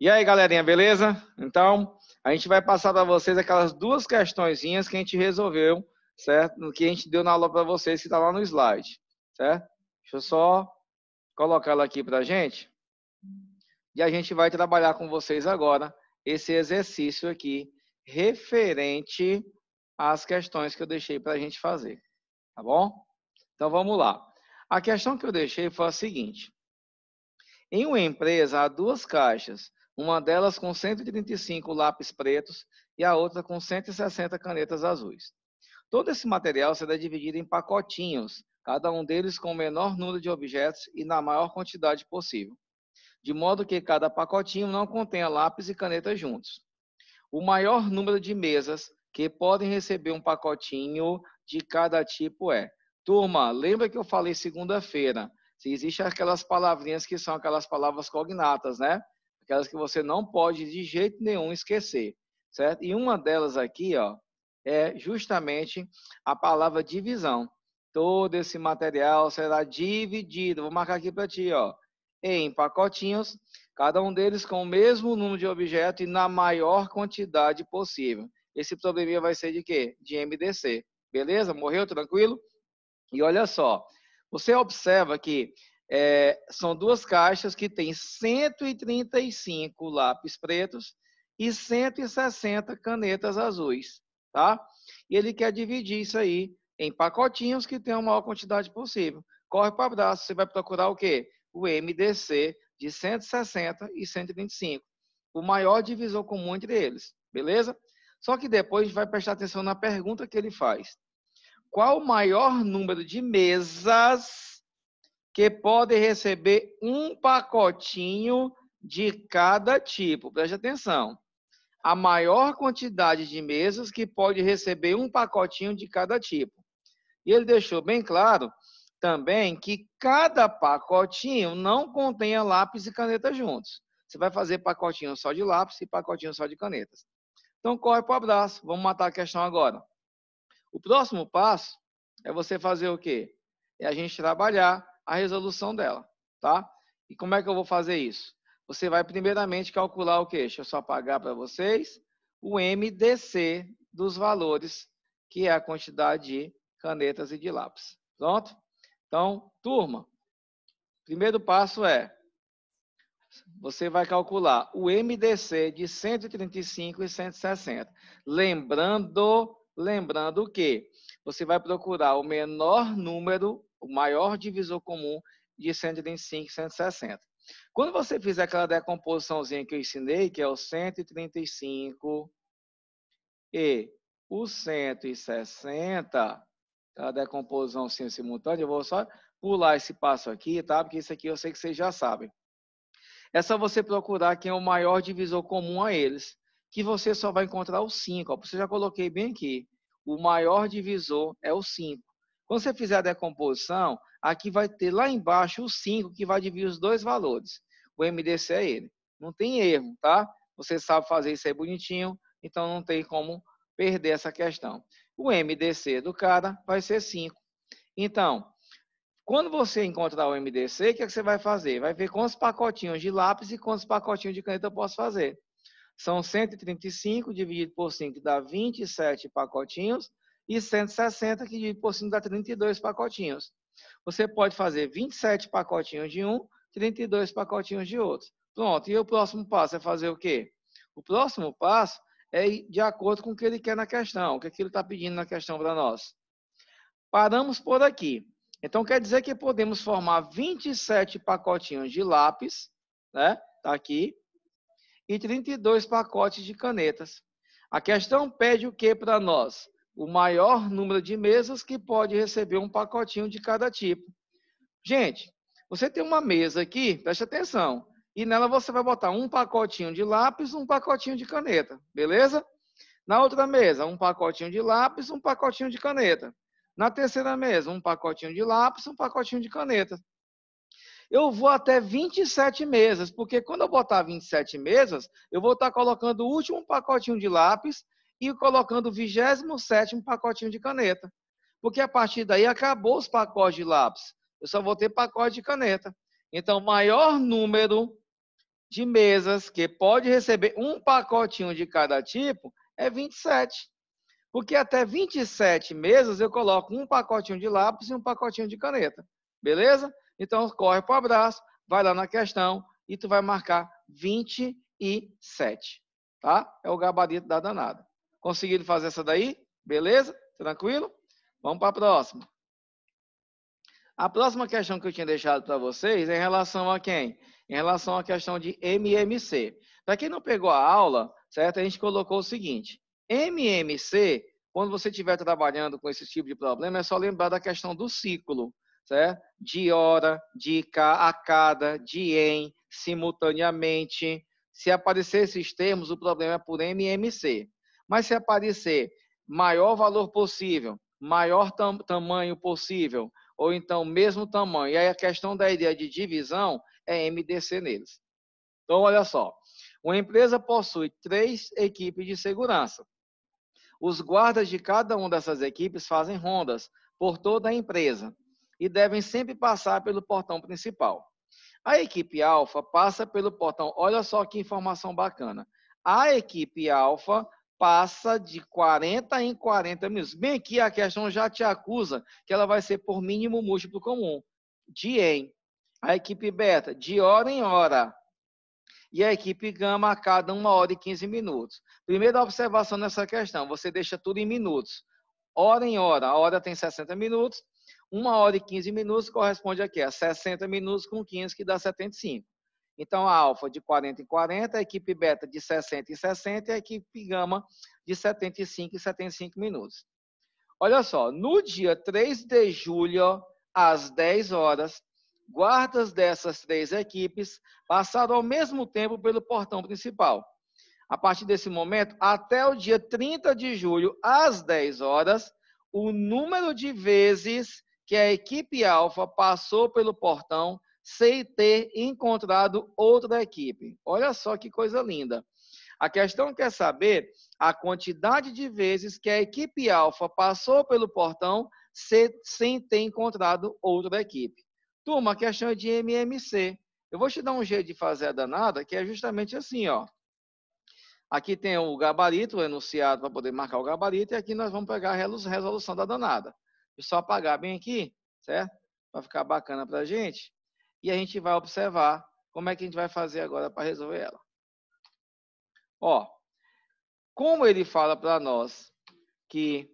E aí, galerinha, beleza? Então, a gente vai passar para vocês aquelas duas questõezinhas que a gente resolveu, certo? Que a gente deu na aula para vocês, que está lá no slide, certo? Deixa eu só colocar ela aqui para a gente. E a gente vai trabalhar com vocês agora esse exercício aqui referente às questões que eu deixei para a gente fazer, tá bom? Então, vamos lá. A questão que eu deixei foi a seguinte. Em uma empresa, há duas caixas uma delas com 135 lápis pretos e a outra com 160 canetas azuis. Todo esse material será dividido em pacotinhos, cada um deles com o menor número de objetos e na maior quantidade possível, de modo que cada pacotinho não contenha lápis e canetas juntos. O maior número de mesas que podem receber um pacotinho de cada tipo é. Turma, lembra que eu falei segunda-feira? Se existem aquelas palavrinhas que são aquelas palavras cognatas, né? aquelas que você não pode de jeito nenhum esquecer, certo? E uma delas aqui, ó, é justamente a palavra divisão. Todo esse material será dividido. Vou marcar aqui para ti, ó, em pacotinhos, cada um deles com o mesmo número de objetos e na maior quantidade possível. Esse probleminha vai ser de quê? De MDC. Beleza? Morreu tranquilo? E olha só, você observa que é, são duas caixas que têm 135 lápis pretos e 160 canetas azuis, tá? E ele quer dividir isso aí em pacotinhos que tenham a maior quantidade possível. Corre para o braço, você vai procurar o quê? O MDC de 160 e 125, o maior divisor comum entre eles, beleza? Só que depois a gente vai prestar atenção na pergunta que ele faz. Qual o maior número de mesas que pode receber um pacotinho de cada tipo. Preste atenção. A maior quantidade de mesas que pode receber um pacotinho de cada tipo. E ele deixou bem claro também que cada pacotinho não contenha lápis e caneta juntos. Você vai fazer pacotinho só de lápis e pacotinho só de canetas. Então corre para o abraço. Vamos matar a questão agora. O próximo passo é você fazer o quê? É a gente trabalhar a resolução dela, tá? E como é que eu vou fazer isso? Você vai primeiramente calcular o quê? Deixa eu só apagar para vocês. O MDC dos valores, que é a quantidade de canetas e de lápis. Pronto? Então, turma, primeiro passo é, você vai calcular o MDC de 135 e 160. Lembrando, lembrando que você vai procurar o menor número o maior divisor comum de 135 e 160. Quando você fizer aquela decomposiçãozinha que eu ensinei, que é o 135 e o 160, aquela decomposição simultânea, eu vou só pular esse passo aqui, tá? Porque isso aqui eu sei que vocês já sabem. É só você procurar quem é o maior divisor comum a eles, que você só vai encontrar o 5. Ó. Você já coloquei bem aqui. O maior divisor é o 5. Quando você fizer a decomposição, aqui vai ter lá embaixo o 5 que vai dividir os dois valores. O MDC é ele. Não tem erro, tá? Você sabe fazer isso aí bonitinho, então não tem como perder essa questão. O MDC do cara vai ser 5. Então, quando você encontrar o MDC, o que, é que você vai fazer? Vai ver quantos pacotinhos de lápis e quantos pacotinhos de caneta eu posso fazer. São 135 dividido por 5 dá 27 pacotinhos e 160, que por cima dá 32 pacotinhos. Você pode fazer 27 pacotinhos de um, 32 pacotinhos de outro. Pronto. E o próximo passo é fazer o quê? O próximo passo é ir de acordo com o que ele quer na questão, o que ele está pedindo na questão para nós. Paramos por aqui. Então, quer dizer que podemos formar 27 pacotinhos de lápis, né? Está aqui. E 32 pacotes de canetas. A questão pede o que para nós? o maior número de mesas que pode receber um pacotinho de cada tipo. Gente, você tem uma mesa aqui, preste atenção, e nela você vai botar um pacotinho de lápis, um pacotinho de caneta, beleza? Na outra mesa, um pacotinho de lápis, um pacotinho de caneta. Na terceira mesa, um pacotinho de lápis, um pacotinho de caneta. Eu vou até 27 mesas, porque quando eu botar 27 mesas, eu vou estar colocando o último pacotinho de lápis e colocando o 27 pacotinho de caneta. Porque a partir daí acabou os pacotes de lápis. Eu só vou ter pacote de caneta. Então, maior número de mesas que pode receber um pacotinho de cada tipo é 27. Porque até 27 mesas eu coloco um pacotinho de lápis e um pacotinho de caneta. Beleza? Então corre para o abraço, vai lá na questão e tu vai marcar 27. Tá? É o gabarito da danada. Conseguido fazer essa daí? Beleza? Tranquilo? Vamos para a próxima. A próxima questão que eu tinha deixado para vocês é em relação a quem? Em relação à questão de MMC. Para quem não pegou a aula, certo? A gente colocou o seguinte: MMC, quando você estiver trabalhando com esse tipo de problema, é só lembrar da questão do ciclo, certo? De hora, de cá, a cada, de em, simultaneamente. Se aparecer esses termos, o problema é por MMC. Mas se aparecer maior valor possível, maior tam tamanho possível, ou então mesmo tamanho, e aí a questão da ideia de divisão é MDC neles. Então, olha só. Uma empresa possui três equipes de segurança. Os guardas de cada uma dessas equipes fazem rondas por toda a empresa e devem sempre passar pelo portão principal. A equipe alfa passa pelo portão. Olha só que informação bacana. A equipe alfa passa de 40 em 40 minutos. Bem aqui a questão já te acusa que ela vai ser por mínimo múltiplo comum, de em. A equipe beta, de hora em hora. E a equipe gama a cada 1 hora e 15 minutos. Primeira observação nessa questão, você deixa tudo em minutos. Hora em hora, a hora tem 60 minutos, 1 hora e 15 minutos corresponde aqui a 60 minutos com 15, que dá 75. Então, a alfa de 40 em 40, a equipe beta de 60 em 60 e a equipe gama de 75 em 75 minutos. Olha só, no dia 3 de julho, às 10 horas, guardas dessas três equipes passaram ao mesmo tempo pelo portão principal. A partir desse momento, até o dia 30 de julho, às 10 horas, o número de vezes que a equipe alfa passou pelo portão sem ter encontrado outra equipe. Olha só que coisa linda. A questão quer saber a quantidade de vezes que a equipe alfa passou pelo portão sem ter encontrado outra equipe. Turma, a questão é de MMC. Eu vou te dar um jeito de fazer a danada, que é justamente assim, ó. Aqui tem o gabarito, o enunciado para poder marcar o gabarito, e aqui nós vamos pegar a resolução da danada. É só apagar bem aqui, certo? Vai ficar bacana para a gente e a gente vai observar como é que a gente vai fazer agora para resolver ela. Ó, como ele fala para nós que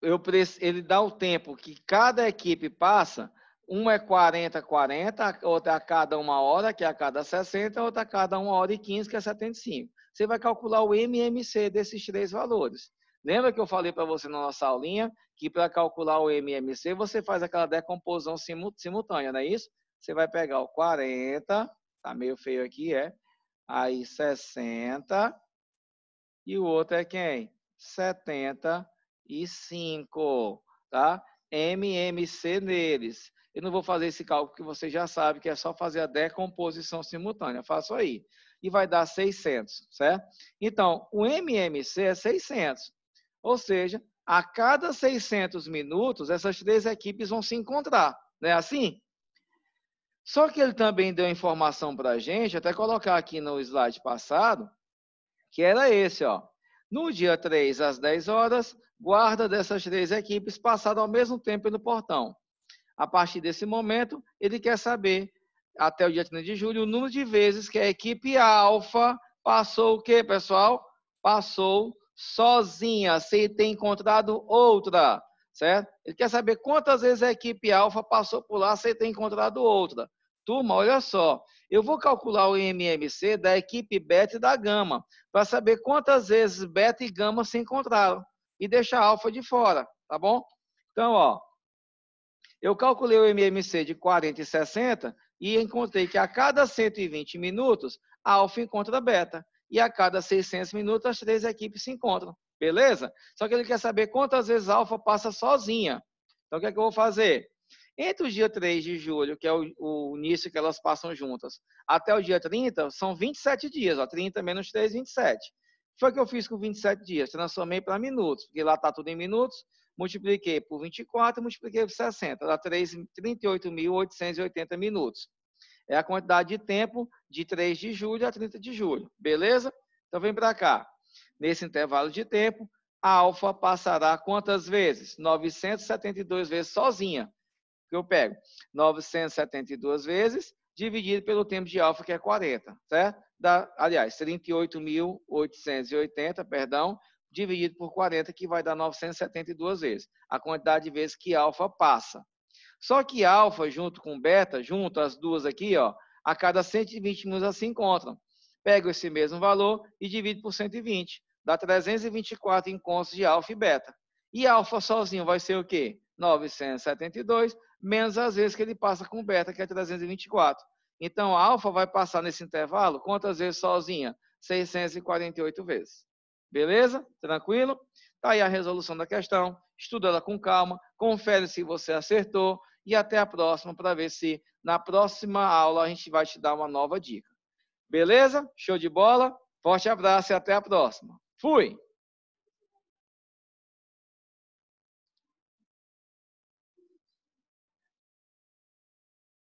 eu, ele dá o tempo que cada equipe passa, uma é 40, 40, outra é a cada uma hora, que é a cada 60, outra é a cada uma hora e 15, que é 75. Você vai calcular o MMC desses três valores. Lembra que eu falei para você na nossa aulinha que para calcular o MMC você faz aquela decomposição simultânea, não é isso? você vai pegar o 40, tá meio feio aqui, é. Aí 60. E o outro é quem? 75, tá? MMC neles. Eu não vou fazer esse cálculo que você já sabe que é só fazer a decomposição simultânea. Faço aí. E vai dar 600, certo? Então, o MMC é 600. Ou seja, a cada 600 minutos, essas três equipes vão se encontrar. Não é assim? Só que ele também deu informação para a gente, até colocar aqui no slide passado, que era esse, ó. No dia 3, às 10 horas, guarda dessas três equipes passaram ao mesmo tempo no portão. A partir desse momento, ele quer saber, até o dia 30 de julho, o número de vezes que a equipe alfa passou o quê, pessoal? Passou sozinha, sem ter encontrado outra certo? Ele quer saber quantas vezes a equipe alfa passou por lá sem ter encontrado outra. Turma, olha só, eu vou calcular o MMC da equipe beta e da gama, para saber quantas vezes beta e gama se encontraram e deixar alfa de fora, tá bom? Então, ó, eu calculei o MMC de 40 e 60 e encontrei que a cada 120 minutos, a alfa encontra beta, e a cada 600 minutos, as três equipes se encontram. Beleza? Só que ele quer saber quantas vezes alfa passa sozinha. Então, o que é que eu vou fazer? Entre o dia 3 de julho, que é o, o, início que elas passam juntas, até o dia 30, são 27 dias. Ó, 30 menos 3, 27. Foi o que eu fiz com 27 dias. Transformei para minutos, porque lá está tudo em minutos. Multipliquei por 24, multipliquei por 60. Dá 38.880 minutos. É a quantidade de tempo de 3 de julho a 30 de julho. Beleza? Então, vem para cá. Nesse intervalo de tempo, a alfa passará quantas vezes? 972 vezes sozinha. Que eu pego 972 vezes dividido pelo tempo de alfa, que é 40, certo? Dá, aliás, 38.880, perdão, dividido por 40, que vai dar 972 vezes. A quantidade de vezes que alfa passa. Só que alfa junto com beta, junto as duas aqui, ó, a cada 120 minutos elas se encontram. Pego esse mesmo valor e divido por 120 dá 324 encontros de alfa e beta. E alfa sozinho vai ser o quê? 972, menos as vezes que ele passa com beta, que é 324. Então, alfa vai passar nesse intervalo quantas vezes sozinha? 648 vezes. Beleza? Tranquilo? Tá aí a resolução da questão. Estuda ela com calma, confere se você acertou e até a próxima para ver se na próxima aula a gente vai te dar uma nova dica. Beleza? Show de bola? Forte abraço e até a próxima. Fui!